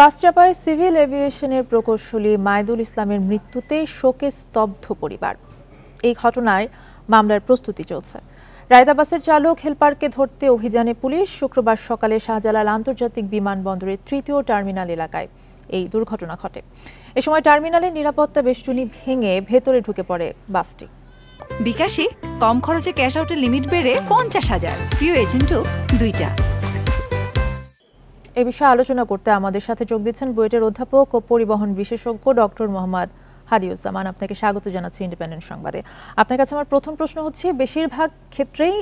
বাসচাপায় civil এভিয়েশনের প্রকৌশলী মায়দুল ইসলামের মৃত্যুতে শোকে স্তব্ধ পরিবার এই ঘটনায় মামলার প্রস্তুতি চলছে রায়দাবাসের চালক হেলপারকে ধরতে অভিযানে পুলিশ শুক্রবার সকালে শাহজালাল আন্তর্জাতিক বিমানবন্দরের তৃতীয় টার্মিনাল এলাকায় এই দুর্ঘটনা ঘটে এ সময় টার্মিনালের নিরাপত্তা বেষ্টনী ভেঙে ভেতরে ঢুকে পড়ে বাসটি বিকাশে কম খরচে ক্যাশ আউটের লিমিট বেড়ে পঞ্চাশ হাজার প্রিয় এজেন্টও দুইটা এ বিষয়ে আলোচনা করতে আমাদের সাথে যোগ দিচ্ছেন বুয়েটের অধ্যাপক ও পরিবহন বিশেষজ্ঞ ডক্টর মোহাম্মদ হাদিউজ্জামান আপনাকে স্বাগত জানাচ্ছি ইন্ডিপেন্ডেন্ট সংবাদে আপনার কাছে আমার প্রথম প্রশ্ন হচ্ছে বেশিরভাগ ক্ষেত্রেই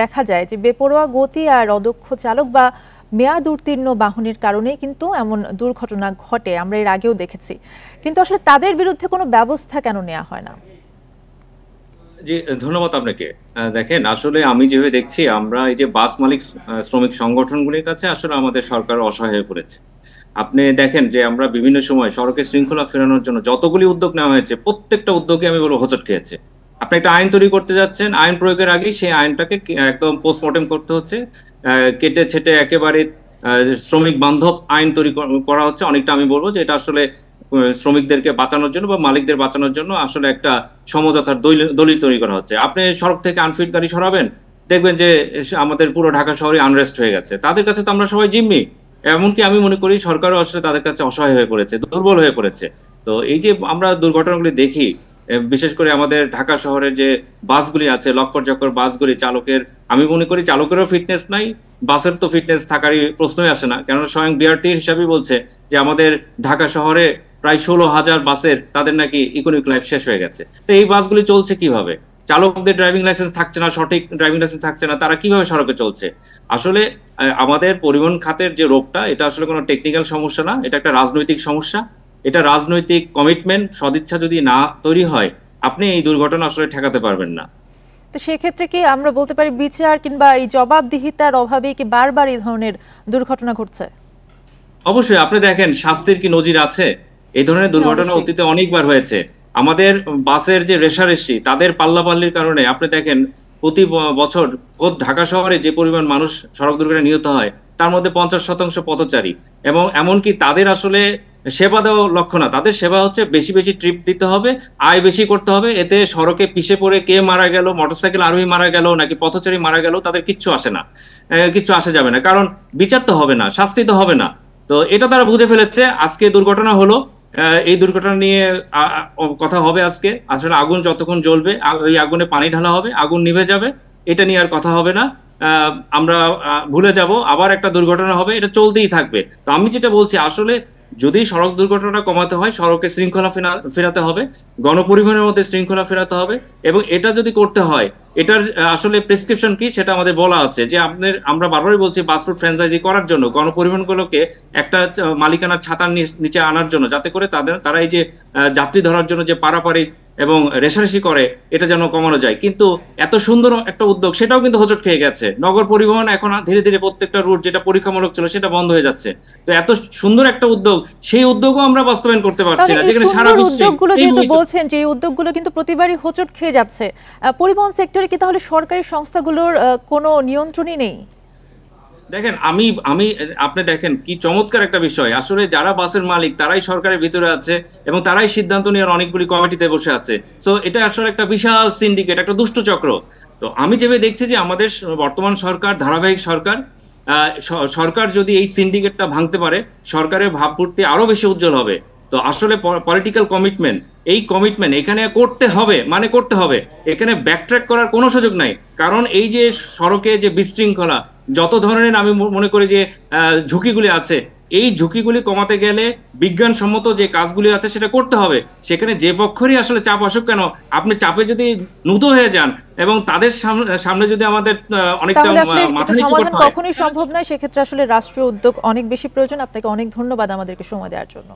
দেখা যায় যে বেপরোয়া গতি আর অদক্ষ চালক বা মেয়াদ উত্তীর্ণ বাহনের কারণেই কিন্তু এমন দুর্ঘটনা ঘটে আমরা এর আগেও দেখেছি কিন্তু আসলে তাদের বিরুদ্ধে কোনো ব্যবস্থা কেন নেওয়া হয় না জি ধন্যবাদ আপনাকে দেখেন আসলে আমি যেভাবে দেখছি আমরা এই যে বাস মালিক শ্রমিক সংগঠনগুলির কাছে আসলে আমাদের সরকার অসহায় হয়ে পড়েছে আপনি দেখেন যে আমরা বিভিন্ন সময় সড়কে শৃঙ্খলা ফেরানোর জন্য যতগুলি উদ্যোগ নেওয়া হয়েছে প্রত্যেকটা উদ্যোগে আমি বলবো হোচট খেয়েছে আপনি একটা আইন তৈরি করতে যাচ্ছেন আইন প্রয়োগের আগে সেই আইনটাকে একদম পোস্টমর্টেম করতে হচ্ছে কেটে ছেটে একেবারে শ্রমিক বান্ধব আইন তৈরি করা হচ্ছে অনেকটা আমি বলবো যে এটা আসলে শ্রমিকদেরকে বাঁচানোর জন্য বা মালিকদের বাঁচানোর জন্য আসলে একটা সমঝোতার দলিল তৈরি করা হচ্ছে আপনি সড়ক থেকে আনফিট গাড়ি সরাবেন দেখবেন যে আমাদের পুরো ঢাকা শহরে আনরেস্ট হয়ে গেছে তাদের কাছে তো আমরা সবাই জিম্মি এমনকি আমি মনে করি সরকারও আসলে তাদের কাছে অসহায় হয়ে পড়েছে দুর্বল হয়ে পড়েছে তো এই যে আমরা দুর্ঘটনাগুলি দেখি বিশেষ করে আমাদের ঢাকা শহরে যে বাসগুলি আছে লক্কর চক্কর বাসগুলি চালকের আমি মনে করি চালকেরও ফিটনেস নাই বাসের তো ফিটনেস থাকারই প্রশ্নই আসে না কেননা স্বয়ং বিআরটি হিসাবে বলছে যে আমাদের ঢাকা শহরে প্রায় ষোলো হাজার বাসের তাদের নাকি ইকোনমিক লাইফ শেষ হয়ে গেছে তো এই বাসগুলি চলছে কিভাবে চালকদের ড্রাইভিং লাইসেন্স থাকছে না সঠিক ড্রাইভিং লাইসেন্স থাকছে না তারা কিভাবে সড়কে চলছে আসলে আমাদের পরিবহন খাতের যে রোগটা এটা আসলে কোনো টেকনিক্যাল সমস্যা না এটা একটা রাজনৈতিক সমস্যা এটা রাজনৈতিক কমিটমেন্ট সদিচ্ছা যদি না তৈরি হয় আপনি এই দুর্ঘটনা আসলে ঠেকাতে পারবেন না তো সেক্ষেত্রে কি আমরা বলতে পারি বিচার কিংবা এই জবাবদিহিতার অভাবে কি বারবার এই ধরনের দুর্ঘটনা ঘটছে অবশ্যই আপনি দেখেন শাস্তির কি নজির আছে এই ধরনের হ্যাঁ, দুর্ঘটনা অতীতে অনেকবার হয়েছে আমাদের বাসের যে রেশারেশি তাদের পাল্লাপাল্লির কারণে আপনি দেখেন প্রতি বছর খোদ ঢাকা শহরে যে পরিমাণ মানুষ সড়ক দুর্ঘটনা নিহত হয় তার মধ্যে পঞ্চাশ শতাংশ পথচারী এবং এমনকি তাদের আসলে সেবা দেওয়া লক্ষ্য না তাদের সেবা হচ্ছে বেশি বেশি ট্রিপ দিতে হবে আয় বেশি করতে হবে এতে সড়কে পিছিয়ে পড়ে কে মারা গেল মোটরসাইকেল আরোহী মারা গেল নাকি পথচারী মারা গেল তাদের কিচ্ছু আসে না কিচ্ছু আসে যাবে না কারণ বিচার তো হবে না শাস্তি তো হবে না তো এটা তারা বুঝে ফেলেছে আজকে দুর্ঘটনা হলো এই দুর্ঘটনা নিয়ে কথা হবে আজকে আসলে আগুন যতক্ষণ জ্বলবে ওই আগুনে পানি ঢালা হবে আগুন নিভে যাবে এটা নিয়ে আর কথা হবে না আমরা ভুলে যাব আবার একটা দুর্ঘটনা হবে এটা চলতেই থাকবে তো আমি যেটা বলছি আসলে যদি সড়ক দুর্ঘটনা কমাতে হয় সড়কে শৃঙ্খলা ফেরাতে হবে গণপরিবহনের মধ্যে শৃঙ্খলা ফেরাতে হবে এবং এটা যদি করতে হয় এটার আসলে প্রেসক্রিপশন কি সেটা আমাদের বলা আছে যে আপনার আমরা বারবারই বলছি বাস রুট ফ্র্যাঞ্চাইজি করার জন্য গণপরিবহনগুলোকে একটা মালিকানার ছাতার নিচে আনার জন্য যাতে করে তাদের তারা এই যে যাত্রী ধরার জন্য যে পারাপারি এবং রেশারেশি করে এটা যেন কমানো যায় কিন্তু এত সুন্দর একটা উদ্যোগ সেটাও কিন্তু হোচট খেয়ে গেছে নগর পরিবহন এখন ধীরে ধীরে প্রত্যেকটা রুট যেটা পরীক্ষামূলক ছিল সেটা বন্ধ হয়ে যাচ্ছে তো এত সুন্দর একটা উদ্যোগ সেই উদ্যোগও আমরা বাস্তবায়ন করতে পারছি না যেখানে সারা বিশ্বে উদ্যোগগুলো যেহেতু বলছেন যে উদ্যোগগুলো কিন্তু প্রতিবারই হোচট খেয়ে যাচ্ছে পরিবহন সেক্টরে কি তাহলে সরকারি সংস্থাগুলোর কোনো নিয়ন্ত্রণই নেই দেখেন আমি আমি আপনি দেখেন কি চমৎকার একটা বিষয় আসলে যারা বাসের মালিক তারাই সরকারের ভিতরে আছে এবং তারাই সিদ্ধান্ত নেওয়ার অনেকগুলি কমিটিতে বসে আছে তো এটা আসলে একটা বিশাল সিন্ডিকেট একটা দুষ্ট চক্র তো আমি যেভাবে দেখছি যে আমাদের বর্তমান সরকার ধারাবাহিক সরকার সরকার যদি এই সিন্ডিকেটটা ভাঙতে পারে সরকারের ভাবমূর্তি আরো বেশি উজ্জ্বল হবে তো আসলে পলিটিক্যাল কমিটমেন্ট এই কমিটমেন্ট এখানে করতে হবে মানে করতে হবে এখানে ব্যাকট্র্যাক করার কোনো সুযোগ নাই কারণ এই যে সড়কে যে বিশৃঙ্খলা যত ধরনের আমি মনে করি যে ঝুঁকিগুলি আছে এই ঝুঁকিগুলি কমাতে গেলে বিজ্ঞানসম্মত যে কাজগুলি আছে সেটা করতে হবে সেখানে যে পক্ষরই আসলে চাপ আসুক কেন আপনি চাপে যদি নুত হয়ে যান এবং তাদের সামনে যদি আমাদের অনেকটা কখনোই সম্ভব নয় সেক্ষেত্রে আসলে রাষ্ট্রীয় উদ্যোগ অনেক বেশি প্রয়োজন আপনাকে অনেক ধন্যবাদ আমাদেরকে সময় দেওয়ার জন্য